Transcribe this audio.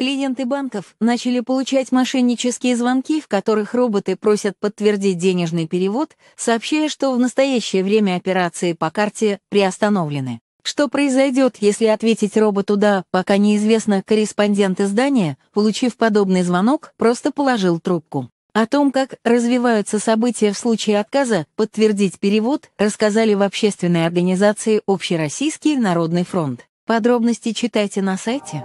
Клиенты банков начали получать мошеннические звонки, в которых роботы просят подтвердить денежный перевод, сообщая, что в настоящее время операции по карте приостановлены. Что произойдет, если ответить роботу «да», пока неизвестно, корреспондент издания, получив подобный звонок, просто положил трубку. О том, как развиваются события в случае отказа подтвердить перевод, рассказали в общественной организации Общероссийский народный фронт. Подробности читайте на сайте.